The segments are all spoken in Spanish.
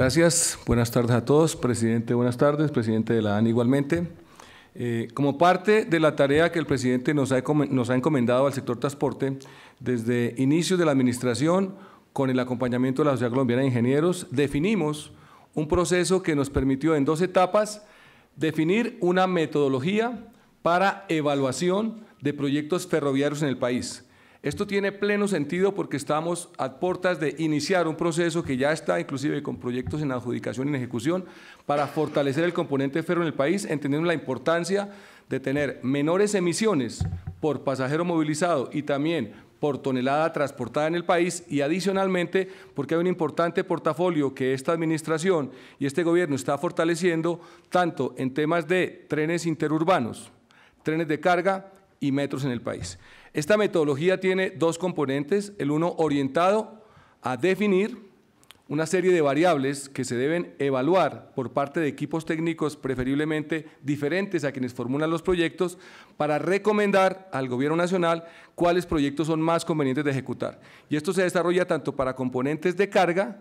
Gracias, buenas tardes a todos. Presidente, buenas tardes. Presidente de la AN igualmente. Eh, como parte de la tarea que el presidente nos ha, nos ha encomendado al sector transporte, desde inicio de la administración, con el acompañamiento de la Sociedad Colombiana de Ingenieros, definimos un proceso que nos permitió en dos etapas definir una metodología para evaluación de proyectos ferroviarios en el país esto tiene pleno sentido porque estamos a puertas de iniciar un proceso que ya está inclusive con proyectos en adjudicación y en ejecución para fortalecer el componente ferro en el país, entendiendo la importancia de tener menores emisiones por pasajero movilizado y también por tonelada transportada en el país y adicionalmente porque hay un importante portafolio que esta administración y este gobierno está fortaleciendo tanto en temas de trenes interurbanos, trenes de carga y metros en el país. Esta metodología tiene dos componentes, el uno orientado a definir una serie de variables que se deben evaluar por parte de equipos técnicos preferiblemente diferentes a quienes formulan los proyectos para recomendar al gobierno nacional cuáles proyectos son más convenientes de ejecutar. Y esto se desarrolla tanto para componentes de carga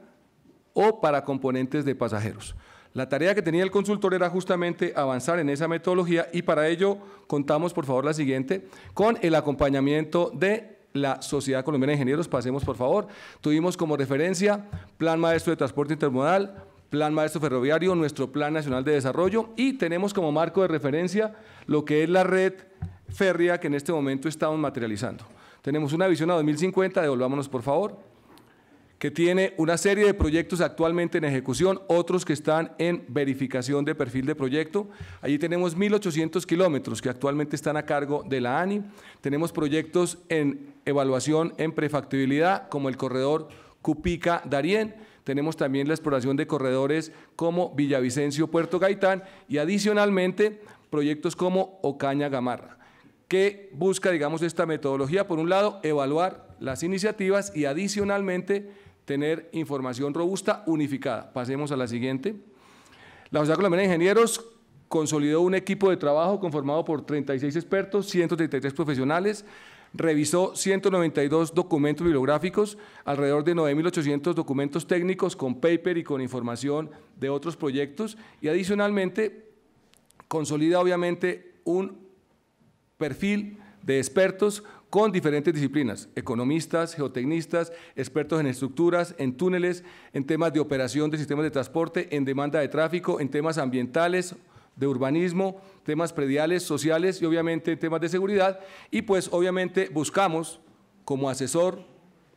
o para componentes de pasajeros. La tarea que tenía el consultor era justamente avanzar en esa metodología y para ello contamos, por favor, la siguiente, con el acompañamiento de la Sociedad Colombiana de Ingenieros. Pasemos, por favor. Tuvimos como referencia Plan Maestro de Transporte Intermodal, Plan Maestro Ferroviario, nuestro Plan Nacional de Desarrollo y tenemos como marco de referencia lo que es la red férrea que en este momento estamos materializando. Tenemos una visión a 2050, devolvámonos, por favor que tiene una serie de proyectos actualmente en ejecución, otros que están en verificación de perfil de proyecto. Allí tenemos 1.800 kilómetros que actualmente están a cargo de la ANI. Tenemos proyectos en evaluación en prefactibilidad, como el corredor Cupica-Darién. Tenemos también la exploración de corredores como Villavicencio-Puerto Gaitán y adicionalmente proyectos como Ocaña Gamarra, que busca, digamos, esta metodología, por un lado, evaluar las iniciativas y adicionalmente tener información robusta, unificada. Pasemos a la siguiente. La Sociedad Colombiana de Ingenieros consolidó un equipo de trabajo conformado por 36 expertos, 133 profesionales, revisó 192 documentos bibliográficos, alrededor de 9.800 documentos técnicos con paper y con información de otros proyectos y adicionalmente consolida obviamente un perfil de expertos con diferentes disciplinas, economistas, geotecnistas, expertos en estructuras, en túneles, en temas de operación de sistemas de transporte, en demanda de tráfico, en temas ambientales, de urbanismo, temas prediales, sociales y obviamente temas de seguridad. Y pues obviamente buscamos como asesor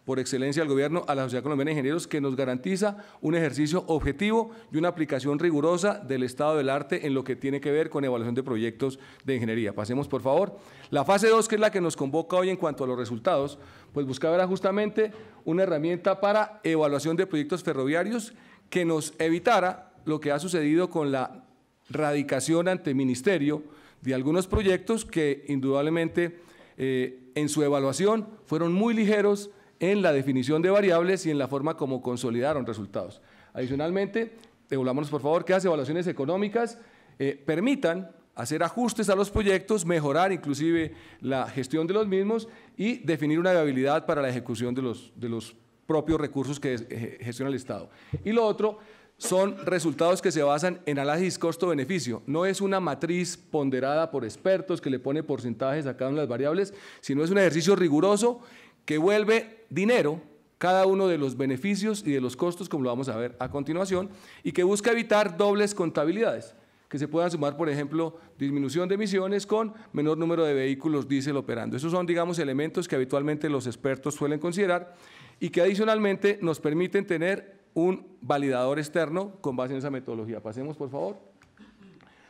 por excelencia del gobierno a la Sociedad Colombiana de Ingenieros que nos garantiza un ejercicio objetivo y una aplicación rigurosa del estado del arte en lo que tiene que ver con evaluación de proyectos de ingeniería. Pasemos por favor. La fase 2, que es la que nos convoca hoy en cuanto a los resultados, pues buscaba justamente una herramienta para evaluación de proyectos ferroviarios que nos evitara lo que ha sucedido con la radicación ante ministerio de algunos proyectos que indudablemente eh, en su evaluación fueron muy ligeros en la definición de variables y en la forma como consolidaron resultados. Adicionalmente, devolvámonos por favor que las evaluaciones económicas eh, permitan hacer ajustes a los proyectos, mejorar inclusive la gestión de los mismos y definir una viabilidad para la ejecución de los, de los propios recursos que eh, gestiona el Estado. Y lo otro son resultados que se basan en análisis costo-beneficio. No es una matriz ponderada por expertos que le pone porcentajes a cada una de las variables, sino es un ejercicio riguroso que vuelve dinero cada uno de los beneficios y de los costos, como lo vamos a ver a continuación, y que busca evitar dobles contabilidades, que se puedan sumar, por ejemplo, disminución de emisiones con menor número de vehículos diésel operando. Esos son, digamos, elementos que habitualmente los expertos suelen considerar y que adicionalmente nos permiten tener un validador externo con base en esa metodología. Pasemos, por favor.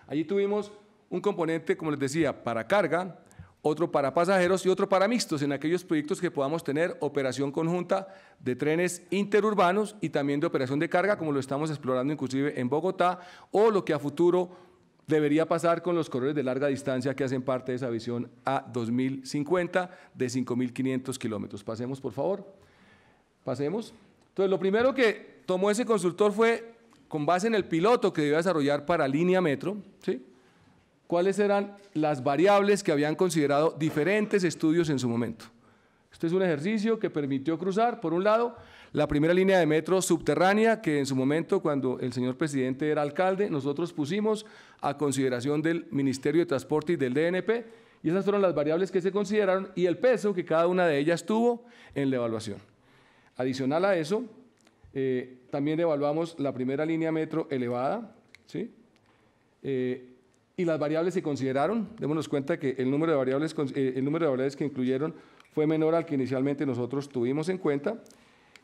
Allí tuvimos un componente, como les decía, para carga, otro para pasajeros y otro para mixtos en aquellos proyectos que podamos tener operación conjunta de trenes interurbanos y también de operación de carga, como lo estamos explorando inclusive en Bogotá, o lo que a futuro debería pasar con los corredores de larga distancia que hacen parte de esa visión a 2050 de 5.500 kilómetros. Pasemos, por favor. Pasemos. Entonces, lo primero que tomó ese consultor fue, con base en el piloto que debía desarrollar para línea metro, ¿sí? cuáles eran las variables que habían considerado diferentes estudios en su momento. Este es un ejercicio que permitió cruzar, por un lado, la primera línea de metro subterránea que en su momento, cuando el señor presidente era alcalde, nosotros pusimos a consideración del Ministerio de Transporte y del DNP, y esas fueron las variables que se consideraron y el peso que cada una de ellas tuvo en la evaluación. Adicional a eso, eh, también evaluamos la primera línea metro elevada, ¿sí? Eh, y las variables se consideraron. Démonos cuenta que el número de variables, eh, el número de variables que incluyeron fue menor al que inicialmente nosotros tuvimos en cuenta.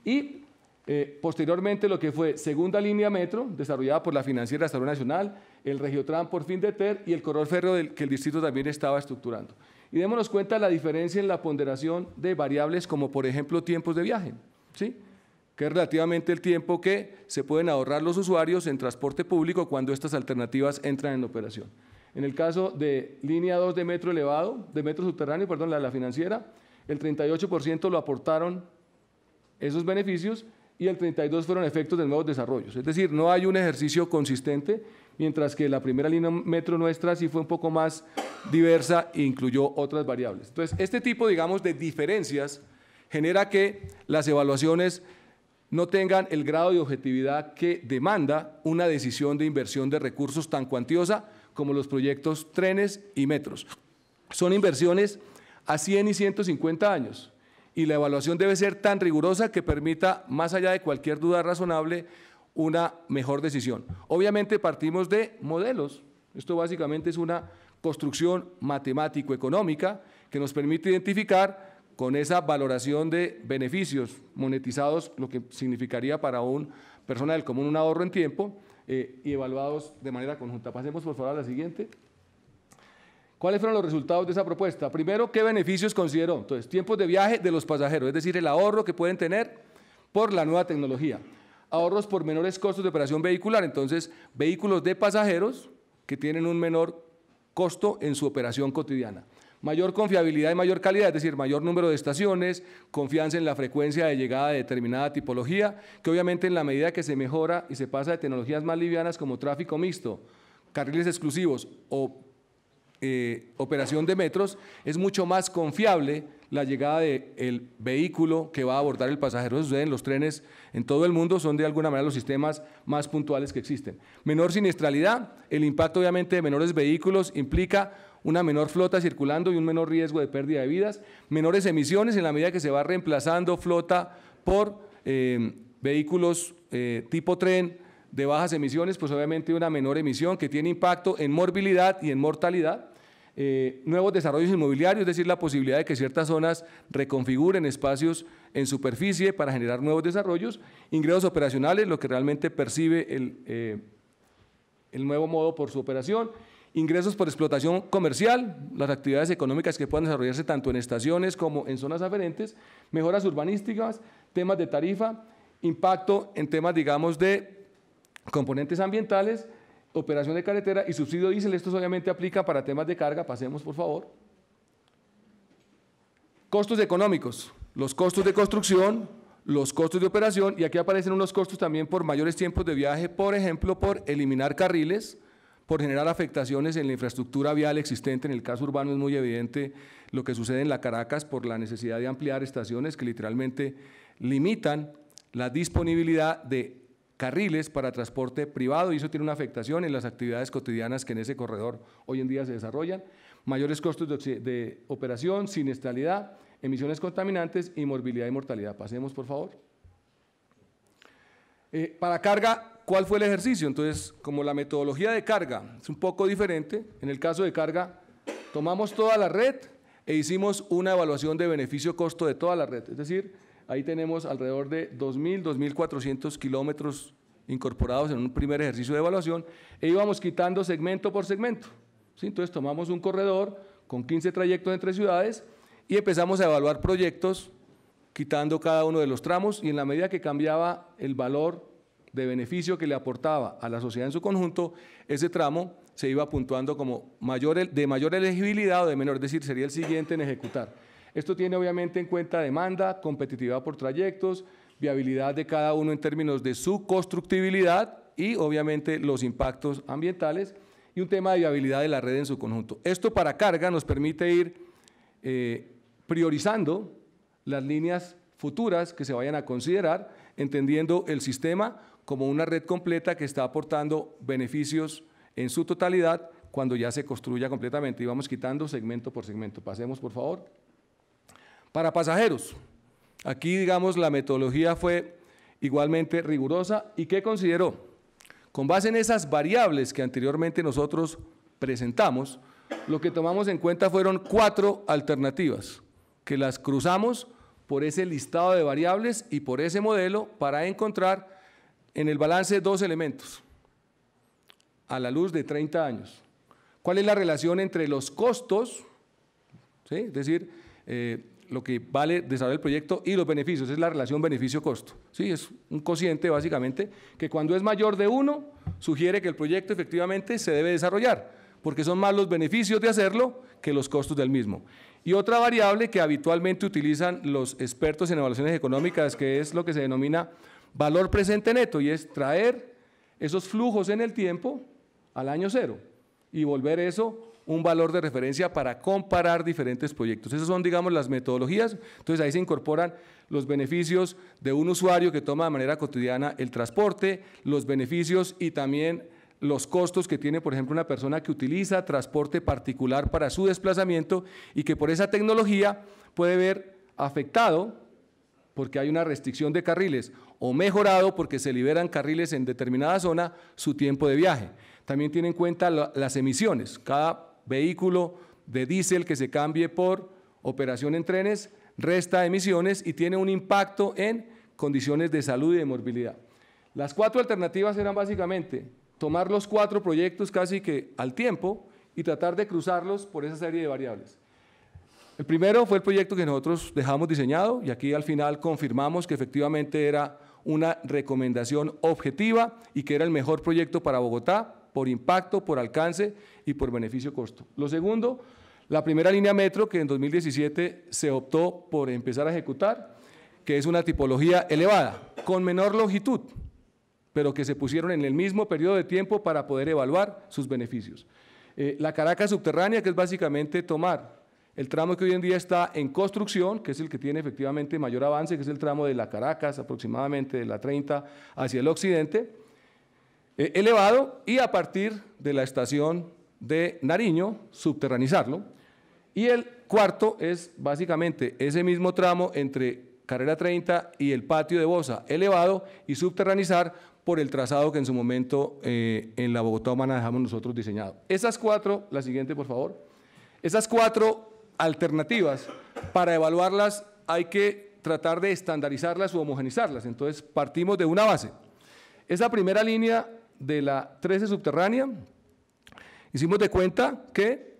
Y eh, posteriormente lo que fue segunda línea metro, desarrollada por la financiera Salud Nacional, el Regiotram por fin de TER y el corredor Ferro del, que el distrito también estaba estructurando. Y démonos cuenta la diferencia en la ponderación de variables como por ejemplo tiempos de viaje. ¿sí? que es relativamente el tiempo que se pueden ahorrar los usuarios en transporte público cuando estas alternativas entran en operación. En el caso de línea 2 de metro elevado, de metro subterráneo, perdón, la la financiera, el 38% lo aportaron esos beneficios y el 32% fueron efectos de nuevos desarrollos. Es decir, no hay un ejercicio consistente, mientras que la primera línea metro nuestra sí fue un poco más diversa e incluyó otras variables. Entonces, este tipo, digamos, de diferencias genera que las evaluaciones no tengan el grado de objetividad que demanda una decisión de inversión de recursos tan cuantiosa como los proyectos trenes y metros. Son inversiones a 100 y 150 años y la evaluación debe ser tan rigurosa que permita, más allá de cualquier duda razonable, una mejor decisión. Obviamente partimos de modelos. Esto básicamente es una construcción matemático-económica que nos permite identificar con esa valoración de beneficios monetizados, lo que significaría para un persona del común un ahorro en tiempo, eh, y evaluados de manera conjunta. Pasemos por favor a la siguiente. ¿Cuáles fueron los resultados de esa propuesta? Primero, ¿qué beneficios consideró? Entonces, tiempos de viaje de los pasajeros, es decir, el ahorro que pueden tener por la nueva tecnología. Ahorros por menores costos de operación vehicular, entonces, vehículos de pasajeros que tienen un menor costo en su operación cotidiana. Mayor confiabilidad y mayor calidad, es decir, mayor número de estaciones, confianza en la frecuencia de llegada de determinada tipología, que obviamente en la medida que se mejora y se pasa de tecnologías más livianas como tráfico mixto, carriles exclusivos o eh, operación de metros, es mucho más confiable la llegada del el vehículo que va a abordar el pasajero. Eso sucede en los trenes en todo el mundo, son de alguna manera los sistemas más puntuales que existen. Menor siniestralidad, el impacto obviamente de menores vehículos implica una menor flota circulando y un menor riesgo de pérdida de vidas, menores emisiones en la medida que se va reemplazando flota por eh, vehículos eh, tipo tren de bajas emisiones, pues obviamente una menor emisión que tiene impacto en morbilidad y en mortalidad. Eh, nuevos desarrollos inmobiliarios, es decir, la posibilidad de que ciertas zonas reconfiguren espacios en superficie para generar nuevos desarrollos, ingresos operacionales, lo que realmente percibe el, el nuevo modo por su operación, Ingresos por explotación comercial, las actividades económicas que puedan desarrollarse tanto en estaciones como en zonas aferentes, mejoras urbanísticas, temas de tarifa, impacto en temas, digamos, de componentes ambientales, operación de carretera y subsidio diésel. Esto obviamente aplica para temas de carga. Pasemos, por favor. Costos económicos, los costos de construcción, los costos de operación, y aquí aparecen unos costos también por mayores tiempos de viaje, por ejemplo, por eliminar carriles, por generar afectaciones en la infraestructura vial existente. En el caso urbano es muy evidente lo que sucede en la Caracas por la necesidad de ampliar estaciones que literalmente limitan la disponibilidad de carriles para transporte privado y eso tiene una afectación en las actividades cotidianas que en ese corredor hoy en día se desarrollan, mayores costos de, operación, siniestralidad, emisiones contaminantes y morbilidad y mortalidad. Pasemos, por favor. Eh, para carga cuál fue el ejercicio. Entonces, como la metodología de carga es un poco diferente, en el caso de carga, tomamos toda la red e hicimos una evaluación de beneficio-costo de toda la red. Es decir, ahí tenemos alrededor de 2.000, 2.400 kilómetros incorporados en un primer ejercicio de evaluación e íbamos quitando segmento por segmento. ¿sí? Entonces, tomamos un corredor con 15 trayectos entre ciudades y empezamos a evaluar proyectos quitando cada uno de los tramos y en la medida que cambiaba el valor de beneficio que le aportaba a la sociedad en su conjunto, ese tramo se iba puntuando como mayor, de mayor elegibilidad o de menor, decir, sería el siguiente en ejecutar. Esto tiene obviamente en cuenta demanda, competitividad por trayectos, viabilidad de cada uno en términos de su constructibilidad y obviamente los impactos ambientales y un tema de viabilidad de la red en su conjunto. Esto para carga nos permite ir eh, priorizando las líneas futuras que se vayan a considerar, entendiendo el sistema como una red completa que está aportando beneficios en su totalidad cuando ya se construya completamente. Y vamos quitando segmento por segmento. Pasemos, por favor. Para pasajeros, aquí, digamos, la metodología fue igualmente rigurosa. ¿Y qué consideró? Con base en esas variables que anteriormente nosotros presentamos, lo que tomamos en cuenta fueron cuatro alternativas, que las cruzamos por ese listado de variables y por ese modelo para encontrar en el balance dos elementos a la luz de 30 años. ¿Cuál es la relación entre los costos, es decir, eh, lo que vale desarrollar el proyecto y los beneficios? Es la relación beneficio-costo. ¿sí? Es un cociente, básicamente, que cuando es mayor de uno, sugiere que el proyecto efectivamente se debe desarrollar, porque son más los beneficios de hacerlo que los costos del mismo. Y otra variable que habitualmente utilizan los expertos en evaluaciones económicas, que es lo que se denomina Valor presente neto y es traer esos flujos en el tiempo al año cero y volver eso un valor de referencia para comparar diferentes proyectos. Esas son, digamos, las metodologías. Entonces ahí se incorporan los beneficios de un usuario que toma de manera cotidiana el transporte, los beneficios y también los costos que tiene, por ejemplo, una persona que utiliza transporte particular para su desplazamiento y que por esa tecnología puede ver afectado porque hay una restricción de carriles, o mejorado porque se liberan carriles en determinada zona, su tiempo de viaje. También tiene en cuenta las emisiones. Cada vehículo de diésel que se cambie por operación en trenes resta emisiones y tiene un impacto en condiciones de salud y de morbilidad. Las cuatro alternativas eran básicamente tomar los cuatro proyectos casi que al tiempo y tratar de cruzarlos por esa serie de variables. El primero fue el proyecto que nosotros dejamos diseñado y aquí al final confirmamos que efectivamente era una recomendación objetiva y que era el mejor proyecto para Bogotá por impacto, por alcance y por beneficio-costo. Lo segundo, la primera línea metro que en 2017 se optó por empezar a ejecutar, que es una tipología elevada, con menor longitud, pero que se pusieron en el mismo periodo de tiempo para poder evaluar sus beneficios. Eh, la Caracas subterránea, que es básicamente tomar el tramo que hoy en día está en construcción, que es el que tiene efectivamente mayor avance, que es el tramo de la Caracas, aproximadamente de la 30 hacia el occidente, eh, elevado, y a partir de la estación de Nariño, subterranizarlo. Y el cuarto es básicamente ese mismo tramo entre carrera 30 y el patio de Bosa, elevado y subterranizar por el trazado que en su momento eh, en la Bogotá Humana dejamos nosotros diseñado. Esas cuatro, la siguiente por favor, esas cuatro alternativas, para evaluarlas hay que tratar de estandarizarlas o homogenizarlas. Entonces, partimos de una base. Esa primera línea de la 13 subterránea, hicimos de cuenta que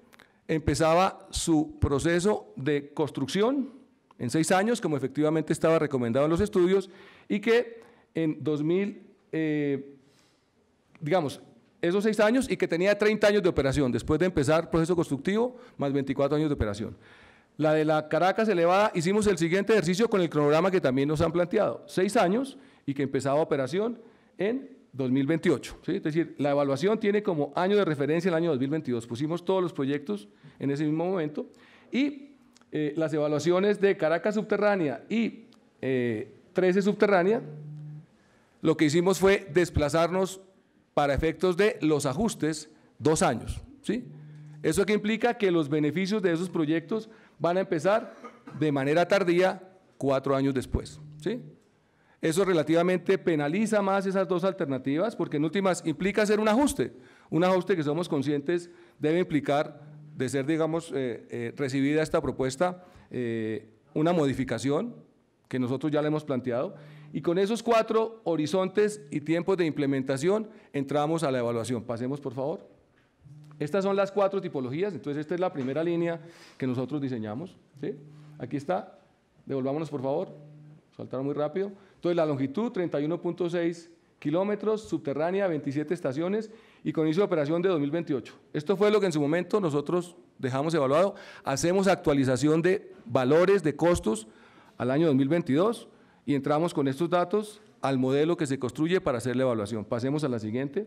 empezaba su proceso de construcción en seis años, como efectivamente estaba recomendado en los estudios, y que en 2000, eh, digamos, esos seis años y que tenía 30 años de operación, después de empezar proceso constructivo, más 24 años de operación. La de la Caracas elevada, hicimos el siguiente ejercicio con el cronograma que también nos han planteado, seis años y que empezaba operación en 2028. Es decir, la evaluación tiene como año de referencia el año 2022. Pusimos todos los proyectos en ese mismo momento y eh, las evaluaciones de Caracas subterránea y 13 eh, subterránea, lo que hicimos fue desplazarnos para efectos de los ajustes, dos años. ¿sí? Eso que implica que los beneficios de esos proyectos van a empezar de manera tardía cuatro años después. ¿sí? Eso relativamente penaliza más esas dos alternativas porque en últimas implica hacer un ajuste, un ajuste que somos conscientes debe implicar de ser, digamos, eh, eh, recibida esta propuesta, eh, una modificación que nosotros ya le hemos planteado y con esos cuatro horizontes y tiempos de implementación entramos a la evaluación. Pasemos, por favor. Estas son las cuatro tipologías, entonces esta es la primera línea que nosotros diseñamos. Aquí está, devolvámonos por favor, saltaron muy rápido. Entonces la longitud 31.6 kilómetros, subterránea, 27 estaciones y con inicio de operación de 2028. Esto fue lo que en su momento nosotros dejamos evaluado. Hacemos actualización de valores de costos al año 2022 y entramos con estos datos al modelo que se construye para hacer la evaluación. Pasemos a la siguiente.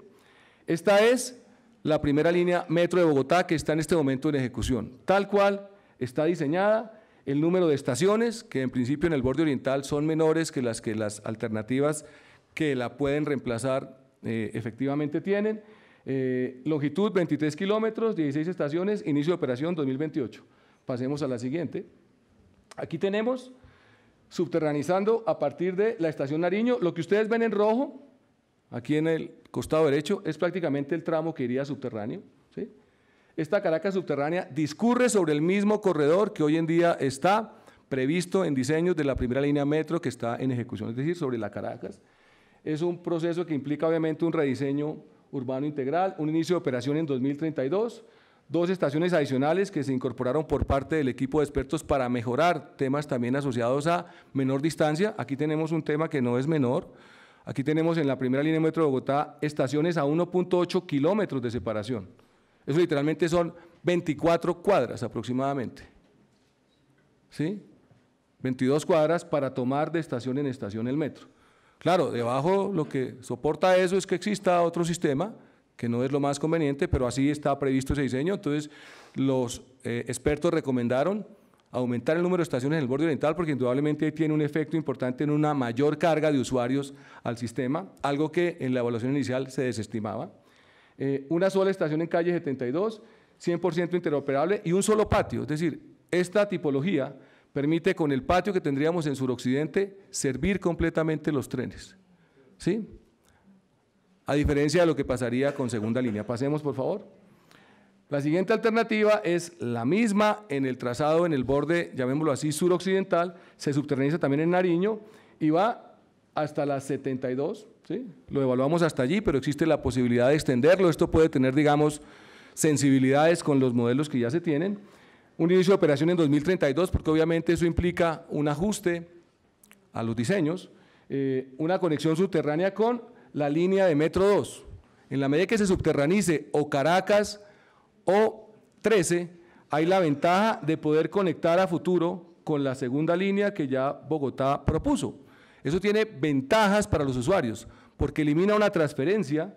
Esta es la primera línea metro de Bogotá que está en este momento en ejecución. Tal cual está diseñada, el número de estaciones, que en principio en el borde oriental son menores que las que las alternativas que la pueden reemplazar eh, efectivamente tienen. Eh, longitud 23 kilómetros, 16 estaciones, inicio de operación 2028. Pasemos a la siguiente. Aquí tenemos subterranizando a partir de la estación Nariño. Lo que ustedes ven en rojo, aquí en el costado derecho, es prácticamente el tramo que iría subterráneo. Esta Caracas subterránea discurre sobre el mismo corredor que hoy en día está previsto en diseños de la primera línea metro que está en ejecución, es decir, sobre la Caracas. Es un proceso que implica obviamente un rediseño urbano integral, un inicio de operación en 2032 dos estaciones adicionales que se incorporaron por parte del equipo de expertos para mejorar temas también asociados a menor distancia. Aquí tenemos un tema que no es menor. Aquí tenemos en la primera línea de metro de Bogotá estaciones a 1.8 kilómetros de separación. Eso literalmente son 24 cuadras aproximadamente. ¿Sí? 22 cuadras para tomar de estación en estación el metro. Claro, debajo lo que soporta eso es que exista otro sistema que no es lo más conveniente, pero así está previsto ese diseño. Entonces, los eh, expertos recomendaron aumentar el número de estaciones en el borde oriental porque indudablemente tiene un efecto importante en una mayor carga de usuarios al sistema, algo que en la evaluación inicial se desestimaba. Eh, una sola estación en calle 72, 100% interoperable y un solo patio. Es decir, esta tipología permite con el patio que tendríamos en suroccidente servir completamente los trenes. ¿Sí? a diferencia de lo que pasaría con segunda línea. Pasemos, por favor. La siguiente alternativa es la misma en el trazado en el borde, llamémoslo así, suroccidental, se subterraniza también en Nariño y va hasta las 72, ¿sí? lo evaluamos hasta allí, pero existe la posibilidad de extenderlo, esto puede tener, digamos, sensibilidades con los modelos que ya se tienen. Un inicio de operación en 2032, porque obviamente eso implica un ajuste a los diseños, eh, una conexión subterránea con la línea de Metro 2. En la medida que se subterranice o Caracas o 13, hay la ventaja de poder conectar a futuro con la segunda línea que ya Bogotá propuso. Eso tiene ventajas para los usuarios, porque elimina una transferencia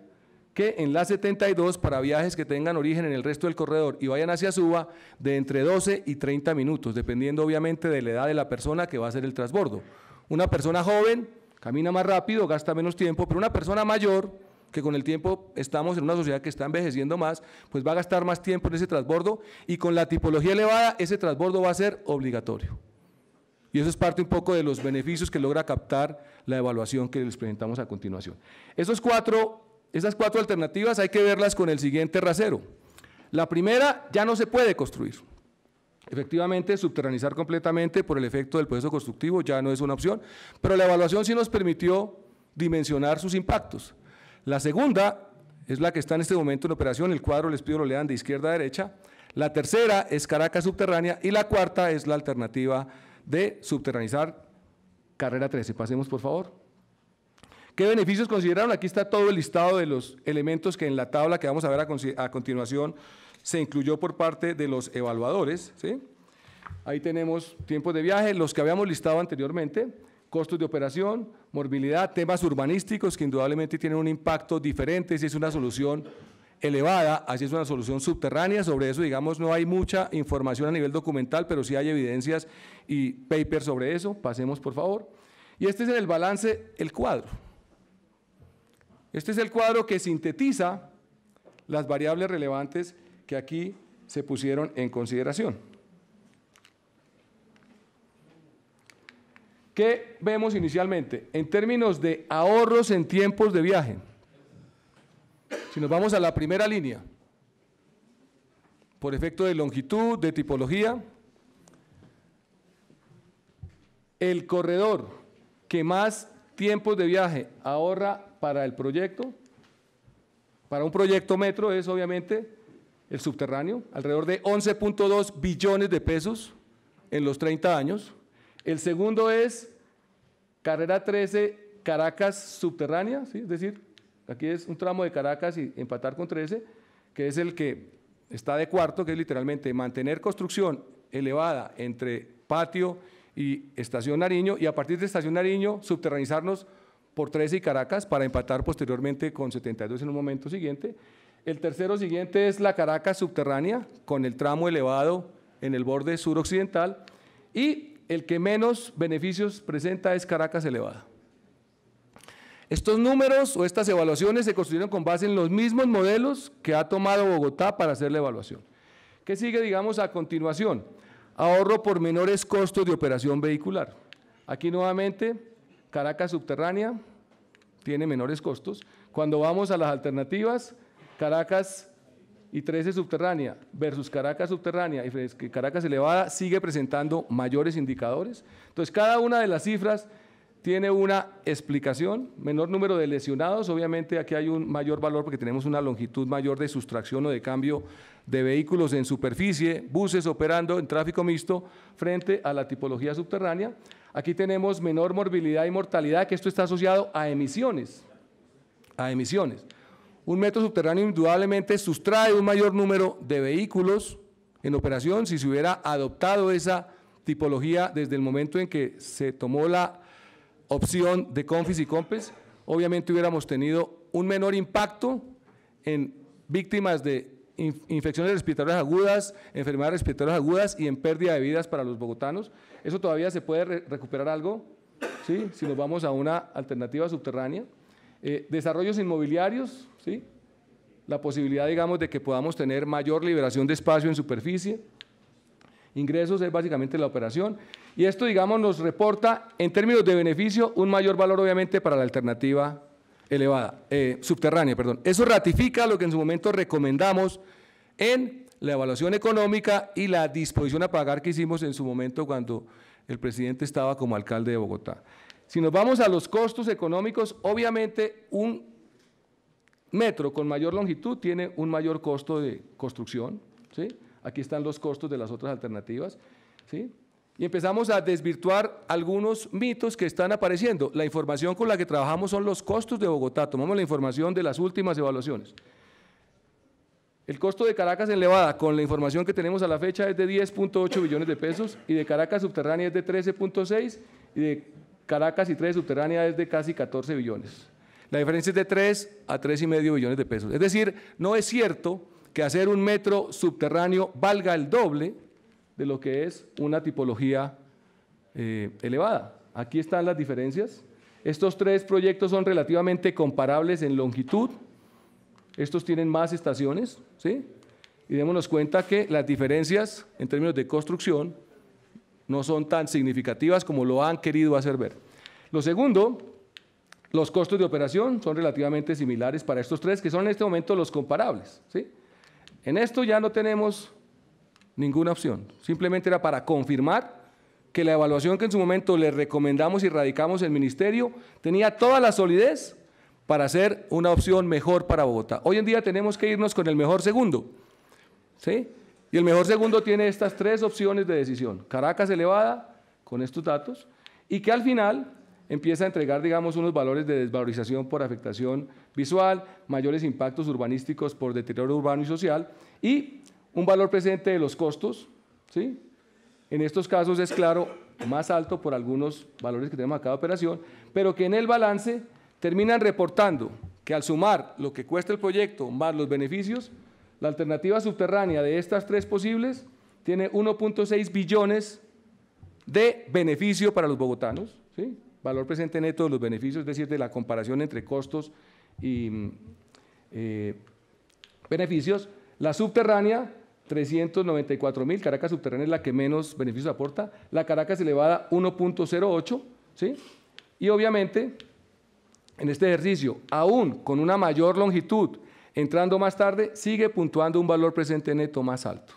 que en la 72 para viajes que tengan origen en el resto del corredor y vayan hacia Suba de entre 12 y 30 minutos, dependiendo obviamente de la edad de la persona que va a hacer el transbordo. Una persona joven camina más rápido, gasta menos tiempo, pero una persona mayor, que con el tiempo estamos en una sociedad que está envejeciendo más, pues va a gastar más tiempo en ese transbordo y con la tipología elevada ese transbordo va a ser obligatorio. Y eso es parte un poco de los beneficios que logra captar la evaluación que les presentamos a continuación. Esos cuatro, esas cuatro alternativas hay que verlas con el siguiente rasero. La primera, ya no se puede construir. Efectivamente, subterranizar completamente por el efecto del proceso constructivo ya no es una opción, pero la evaluación sí nos permitió dimensionar sus impactos. La segunda es la que está en este momento en operación, el cuadro les pido lo lean de izquierda a derecha. La tercera es Caracas subterránea y la cuarta es la alternativa de subterranizar Carrera 13. Pasemos, por favor. ¿Qué beneficios consideraron? Aquí está todo el listado de los elementos que en la tabla que vamos a ver a, continuación se incluyó por parte de los evaluadores. Ahí tenemos tiempos de viaje, los que habíamos listado anteriormente, costos de operación, morbilidad, temas urbanísticos que indudablemente tienen un impacto diferente si es una solución elevada, así es una solución subterránea. Sobre eso, digamos, no hay mucha información a nivel documental, pero sí hay evidencias y papers sobre eso. Pasemos, por favor. Y este es el balance, el cuadro. Este es el cuadro que sintetiza las variables relevantes que aquí se pusieron en consideración. ¿Qué vemos inicialmente? En términos de ahorros en tiempos de viaje, si nos vamos a la primera línea, por efecto de longitud, de tipología, el corredor que más Tiempos de viaje, ahorra para el proyecto. Para un proyecto metro es obviamente el subterráneo, alrededor de 11.2 billones de pesos en los 30 años. El segundo es carrera 13 Caracas subterránea, es decir, aquí es un tramo de Caracas y empatar con 13, que es el que está de cuarto, que es literalmente mantener construcción elevada entre patio y y Estación Nariño, y a partir de Estación Nariño subterranizarnos por 13 y Caracas para empatar posteriormente con 72 en un momento siguiente. El tercero siguiente es la Caracas subterránea con el tramo elevado en el borde suroccidental y el que menos beneficios presenta es Caracas elevada. Estos números o estas evaluaciones se construyeron con base en los mismos modelos que ha tomado Bogotá para hacer la evaluación. ¿Qué sigue, digamos, a continuación? Ahorro por menores costos de operación vehicular. Aquí nuevamente, Caracas subterránea tiene menores costos. Cuando vamos a las alternativas, Caracas y 13 subterránea versus Caracas subterránea y Caracas elevada sigue presentando mayores indicadores. Entonces, cada una de las cifras tiene una explicación, menor número de lesionados, obviamente aquí hay un mayor valor porque tenemos una longitud mayor de sustracción o de cambio de vehículos en superficie, buses operando en tráfico mixto frente a la tipología subterránea. Aquí tenemos menor morbilidad y mortalidad, que esto está asociado a emisiones, a emisiones. Un metro subterráneo indudablemente sustrae un mayor número de vehículos en operación si se hubiera adoptado esa tipología desde el momento en que se tomó la opción de Confis y Compes, obviamente hubiéramos tenido un menor impacto en víctimas de infecciones respiratorias agudas, enfermedades respiratorias agudas y en pérdida de vidas para los bogotanos. Eso todavía se puede recuperar algo, ¿sí? si nos vamos a una alternativa subterránea. Eh, desarrollos inmobiliarios, ¿sí? la posibilidad, digamos, de que podamos tener mayor liberación de espacio en superficie Ingresos es básicamente la operación. Y esto, digamos, nos reporta en términos de beneficio un mayor valor, obviamente, para la alternativa elevada, eh, subterránea. Perdón. Eso ratifica lo que en su momento recomendamos en la evaluación económica y la disposición a pagar que hicimos en su momento cuando el presidente estaba como alcalde de Bogotá. Si nos vamos a los costos económicos, obviamente un metro con mayor longitud tiene un mayor costo de construcción, ¿sí? Aquí están los costos de las otras alternativas. ¿sí? Y empezamos a desvirtuar algunos mitos que están apareciendo. La información con la que trabajamos son los costos de Bogotá. Tomamos la información de las últimas evaluaciones. El costo de Caracas en Levada, con la información que tenemos a la fecha, es de 10.8 billones de pesos y de Caracas subterránea es de 13.6 y de Caracas y tres subterránea es de casi 14 billones. La diferencia es de 3 a 3,5 billones de pesos. Es decir, no es cierto que hacer un metro subterráneo valga el doble de lo que es una tipología eh, elevada. Aquí están las diferencias. Estos tres proyectos son relativamente comparables en longitud. Estos tienen más estaciones, ¿sí? Y démonos cuenta que las diferencias en términos de construcción no son tan significativas como lo han querido hacer ver. Lo segundo, los costos de operación son relativamente similares para estos tres, que son en este momento los comparables, ¿sí? En esto ya no tenemos ninguna opción. Simplemente era para confirmar que la evaluación que en su momento le recomendamos y radicamos el ministerio tenía toda la solidez para ser una opción mejor para Bogotá. Hoy en día tenemos que irnos con el mejor segundo. ¿sí? Y el mejor segundo tiene estas tres opciones de decisión. Caracas elevada, con estos datos, y que al final empieza a entregar, digamos, unos valores de desvalorización por afectación visual, mayores impactos urbanísticos por deterioro urbano y social y un valor presente de los costos, ¿sí? En estos casos es claro, más alto por algunos valores que tenemos a cada operación, pero que en el balance terminan reportando que al sumar lo que cuesta el proyecto más los beneficios, la alternativa subterránea de estas tres posibles tiene 1.6 billones de beneficio para los bogotanos, ¿sí? valor presente neto de los beneficios, es decir, de la comparación entre costos y eh, beneficios. La subterránea, 394 mil, Caracas subterránea es la que menos beneficios aporta. La Caracas elevada, 1.08, ¿sí? Y obviamente, en este ejercicio, aún con una mayor longitud, entrando más tarde, sigue puntuando un valor presente neto más alto.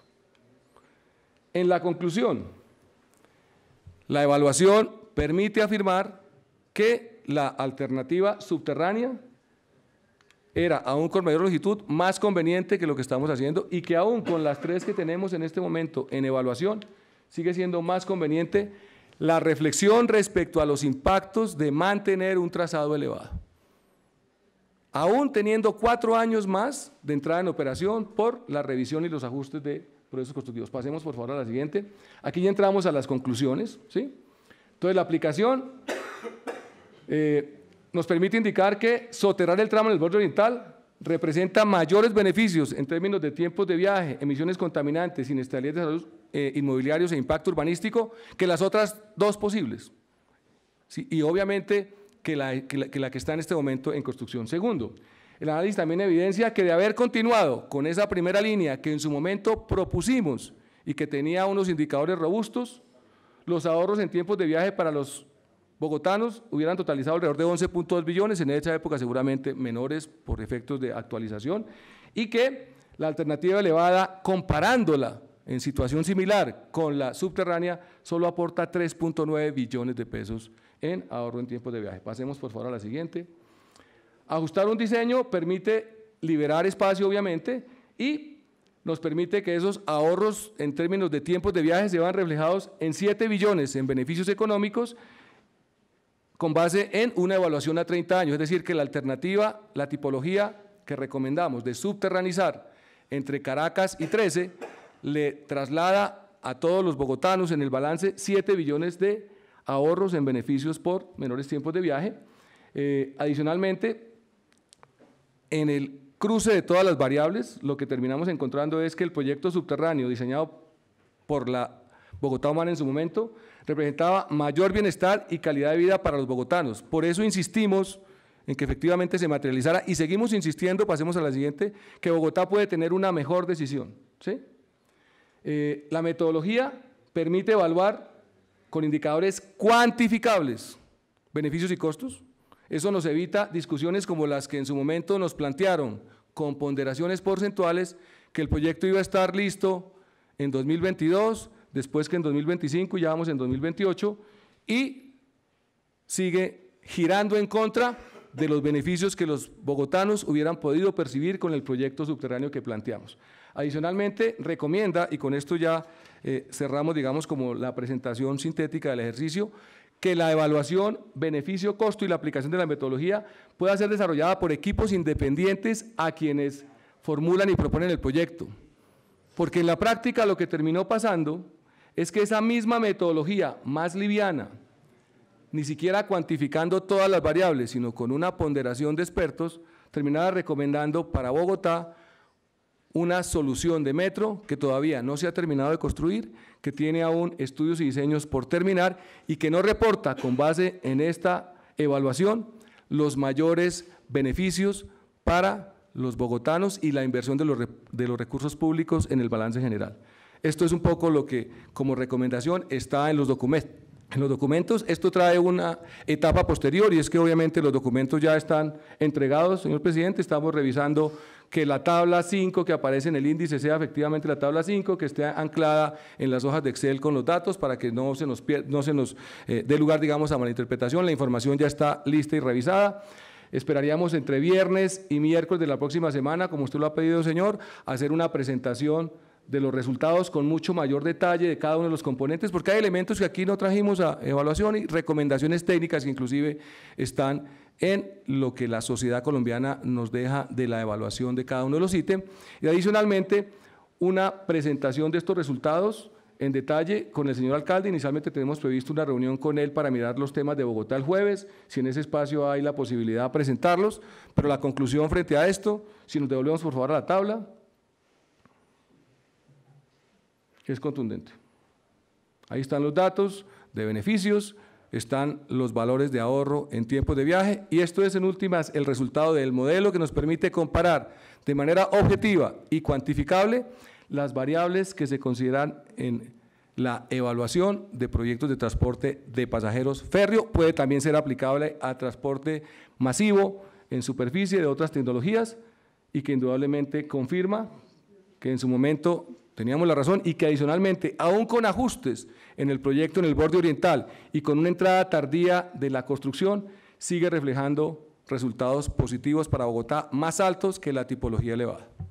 En la conclusión, la evaluación permite afirmar que la alternativa subterránea era aún con mayor longitud más conveniente que lo que estamos haciendo y que aún con las tres que tenemos en este momento en evaluación sigue siendo más conveniente la reflexión respecto a los impactos de mantener un trazado elevado. Aún teniendo cuatro años más de entrada en operación por la revisión y los ajustes de procesos constructivos. Pasemos por favor a la siguiente. Aquí ya entramos a las conclusiones. ¿sí? Entonces la aplicación eh, nos permite indicar que soterrar el tramo en el borde oriental representa mayores beneficios en términos de tiempos de viaje, emisiones contaminantes, inestabilidad de salud eh, inmobiliarios e impacto urbanístico que las otras dos posibles. y obviamente que la que está en este momento en construcción. Segundo, el análisis también evidencia que de haber continuado con esa primera línea que en su momento propusimos y que tenía unos indicadores robustos, los ahorros en tiempos de viaje para los bogotanos hubieran totalizado alrededor de 11.2 billones, en esa época seguramente menores por efectos de actualización, y que la alternativa elevada, comparándola en situación similar con la subterránea, solo aporta 3.9 billones de pesos en ahorro en tiempos de viaje. Pasemos por favor a la siguiente. Ajustar un diseño permite liberar espacio, obviamente, y nos permite que esos ahorros en términos de tiempos de viaje se van reflejados en 7 billones en beneficios económicos con base en una evaluación a 30 años. Es decir, que la alternativa, la tipología que recomendamos de subterranizar entre Caracas y 13, le traslada a todos los bogotanos en el balance 7 billones de ahorros en beneficios por menores tiempos de viaje. Eh, adicionalmente, en el cruce de todas las variables, lo que terminamos encontrando es que el proyecto subterráneo diseñado por la Bogotá Humana en su momento representaba mayor bienestar y calidad de vida para los bogotanos. Por eso insistimos en que efectivamente se materializara y seguimos insistiendo, pasemos a la siguiente, que Bogotá puede tener una mejor decisión. ¿sí? Eh, la metodología permite evaluar con indicadores cuantificables beneficios y costos. Eso nos evita discusiones como las que en su momento nos plantearon, con ponderaciones porcentuales, que el proyecto iba a estar listo en 2022 después que en 2025, ya vamos en 2028, y sigue girando en contra de los beneficios que los bogotanos hubieran podido percibir con el proyecto subterráneo que planteamos. Adicionalmente, recomienda, y con esto ya eh, cerramos, digamos, como la presentación sintética del ejercicio, que la evaluación, beneficio, costo y la aplicación de la metodología pueda ser desarrollada por equipos independientes a quienes formulan y proponen el proyecto. Porque en la práctica lo que terminó pasando es que esa misma metodología más liviana, ni siquiera cuantificando todas las variables, sino con una ponderación de expertos, terminaba recomendando para Bogotá una solución de metro que todavía no se ha terminado de construir, que tiene aún estudios y diseños por terminar y que no reporta con base en esta evaluación los mayores beneficios para los bogotanos y la inversión de los, recursos públicos en el balance general. Esto es un poco lo que como recomendación está en los documentos. esto trae una etapa posterior y es que obviamente los documentos ya están entregados, señor presidente, estamos revisando que la tabla 5 que aparece en el índice sea efectivamente la tabla 5, que esté anclada en las hojas de Excel con los datos para que no se nos, no se nos eh, dé lugar, digamos, a malinterpretación. La información ya está lista y revisada. Esperaríamos entre viernes y miércoles de la próxima semana, como usted lo ha pedido, señor, hacer una presentación de los resultados con mucho mayor detalle de cada uno de los componentes, porque hay elementos que aquí no trajimos a evaluación y recomendaciones técnicas que inclusive están en lo que la sociedad colombiana nos deja de la evaluación de cada uno de los ítems. Y adicionalmente, una presentación de estos resultados en detalle con el señor alcalde. Inicialmente tenemos previsto una reunión con él para mirar los temas de Bogotá el jueves, si en ese espacio hay la posibilidad de presentarlos, pero la conclusión frente a esto, si nos devolvemos por favor a la tabla. es contundente. Ahí están los datos de beneficios, están los valores de ahorro en tiempos de viaje y esto es en últimas el resultado del modelo que nos permite comparar de manera objetiva y cuantificable las variables que se consideran en la evaluación de proyectos de transporte de pasajeros férreo. Puede también ser aplicable a transporte masivo en superficie de otras tecnologías y que indudablemente confirma que en su momento teníamos la razón y que adicionalmente, aún con ajustes en el proyecto en el borde oriental y con una entrada tardía de la construcción, sigue reflejando resultados positivos para Bogotá más altos que la tipología elevada.